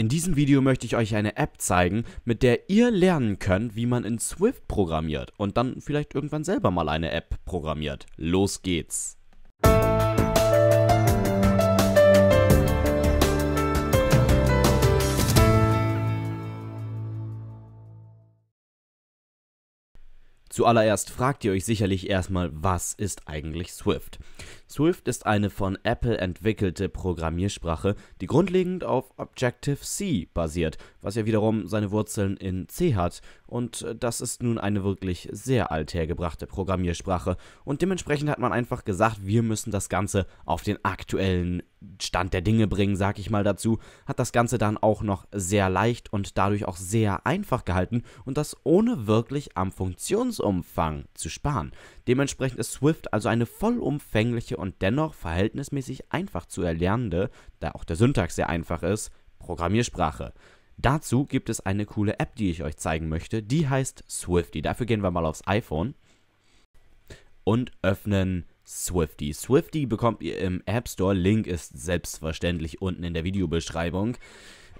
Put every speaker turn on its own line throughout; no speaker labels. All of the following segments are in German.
In diesem Video möchte ich euch eine App zeigen, mit der ihr lernen könnt, wie man in Swift programmiert und dann vielleicht irgendwann selber mal eine App programmiert. Los geht's! Zuallererst fragt ihr euch sicherlich erstmal, was ist eigentlich Swift? Swift ist eine von Apple entwickelte Programmiersprache, die grundlegend auf Objective-C basiert, was ja wiederum seine Wurzeln in C hat. Und äh, das ist nun eine wirklich sehr althergebrachte Programmiersprache. Und dementsprechend hat man einfach gesagt, wir müssen das Ganze auf den aktuellen Stand der Dinge bringen, sag ich mal dazu, hat das Ganze dann auch noch sehr leicht und dadurch auch sehr einfach gehalten und das ohne wirklich am Funktionsumfang zu sparen. Dementsprechend ist Swift also eine vollumfängliche und dennoch verhältnismäßig einfach zu erlernende, da auch der Syntax sehr einfach ist, Programmiersprache. Dazu gibt es eine coole App, die ich euch zeigen möchte, die heißt Swifty. Dafür gehen wir mal aufs iPhone und öffnen Swifty. Swifty bekommt ihr im App Store. Link ist selbstverständlich unten in der Videobeschreibung.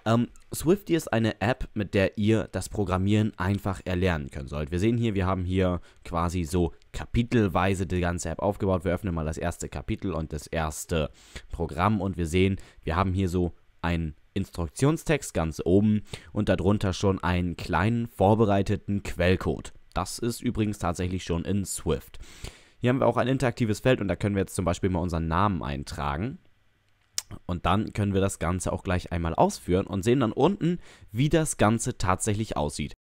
Ähm, Swifty ist eine App, mit der ihr das Programmieren einfach erlernen können sollt. Wir sehen hier, wir haben hier quasi so kapitelweise die ganze App aufgebaut. Wir öffnen mal das erste Kapitel und das erste Programm und wir sehen, wir haben hier so einen Instruktionstext ganz oben und darunter schon einen kleinen vorbereiteten Quellcode. Das ist übrigens tatsächlich schon in Swift. Hier haben wir auch ein interaktives Feld und da können wir jetzt zum Beispiel mal unseren Namen eintragen. Und dann können wir das Ganze auch gleich einmal ausführen und sehen dann unten, wie das Ganze tatsächlich aussieht.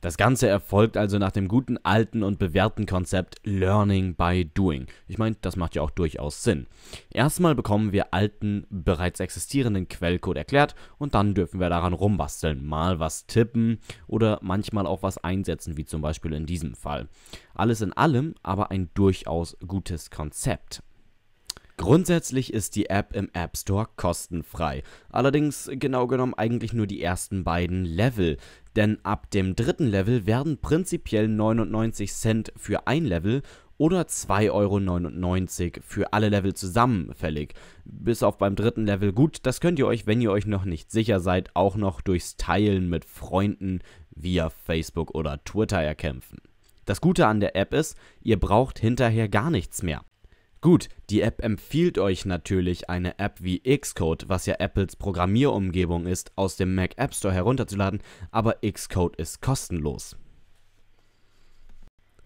Das Ganze erfolgt also nach dem guten alten und bewährten Konzept Learning by Doing. Ich meine, das macht ja auch durchaus Sinn. Erstmal bekommen wir alten, bereits existierenden Quellcode erklärt und dann dürfen wir daran rumbasteln, mal was tippen oder manchmal auch was einsetzen, wie zum Beispiel in diesem Fall. Alles in allem aber ein durchaus gutes Konzept. Grundsätzlich ist die App im App Store kostenfrei. Allerdings genau genommen eigentlich nur die ersten beiden Level. Denn ab dem dritten Level werden prinzipiell 99 Cent für ein Level oder 2,99 Euro für alle Level zusammen fällig. Bis auf beim dritten Level gut, das könnt ihr euch, wenn ihr euch noch nicht sicher seid, auch noch durchs Teilen mit Freunden via Facebook oder Twitter erkämpfen. Das Gute an der App ist, ihr braucht hinterher gar nichts mehr. Gut, die App empfiehlt euch natürlich, eine App wie Xcode, was ja Apples Programmierumgebung ist, aus dem Mac App Store herunterzuladen, aber Xcode ist kostenlos.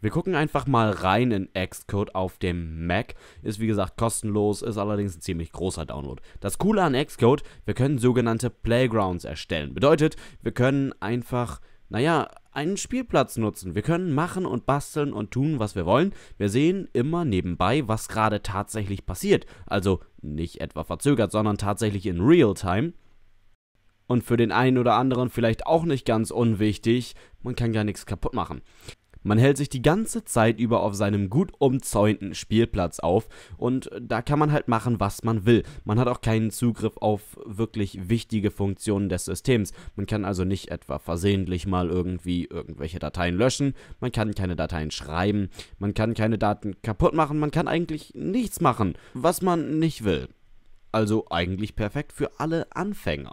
Wir gucken einfach mal rein in Xcode auf dem Mac. Ist wie gesagt kostenlos, ist allerdings ein ziemlich großer Download. Das Coole an Xcode, wir können sogenannte Playgrounds erstellen. Bedeutet, wir können einfach naja, einen Spielplatz nutzen. Wir können machen und basteln und tun, was wir wollen. Wir sehen immer nebenbei, was gerade tatsächlich passiert. Also nicht etwa verzögert, sondern tatsächlich in Real-Time. Und für den einen oder anderen vielleicht auch nicht ganz unwichtig, man kann gar nichts kaputt machen. Man hält sich die ganze Zeit über auf seinem gut umzäunten Spielplatz auf und da kann man halt machen, was man will. Man hat auch keinen Zugriff auf wirklich wichtige Funktionen des Systems. Man kann also nicht etwa versehentlich mal irgendwie irgendwelche Dateien löschen, man kann keine Dateien schreiben, man kann keine Daten kaputt machen, man kann eigentlich nichts machen, was man nicht will. Also eigentlich perfekt für alle Anfänger.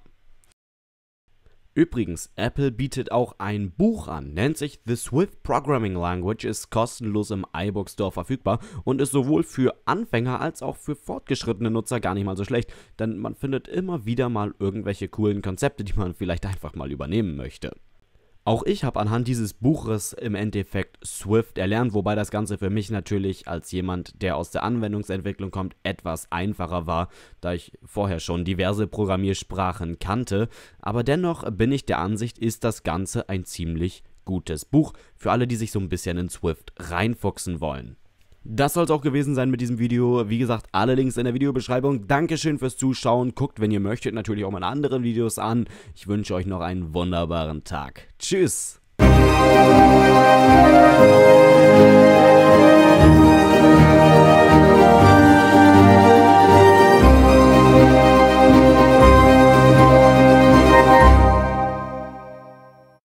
Übrigens, Apple bietet auch ein Buch an, nennt sich The Swift Programming Language, ist kostenlos im iBook Store verfügbar und ist sowohl für Anfänger als auch für fortgeschrittene Nutzer gar nicht mal so schlecht, denn man findet immer wieder mal irgendwelche coolen Konzepte, die man vielleicht einfach mal übernehmen möchte. Auch ich habe anhand dieses Buches im Endeffekt Swift erlernt, wobei das Ganze für mich natürlich als jemand, der aus der Anwendungsentwicklung kommt, etwas einfacher war, da ich vorher schon diverse Programmiersprachen kannte. Aber dennoch bin ich der Ansicht, ist das Ganze ein ziemlich gutes Buch für alle, die sich so ein bisschen in Swift reinfuchsen wollen. Das soll es auch gewesen sein mit diesem Video. Wie gesagt, alle Links in der Videobeschreibung. Dankeschön fürs Zuschauen. Guckt, wenn ihr möchtet, natürlich auch meine anderen Videos an. Ich wünsche euch noch einen wunderbaren Tag. Tschüss!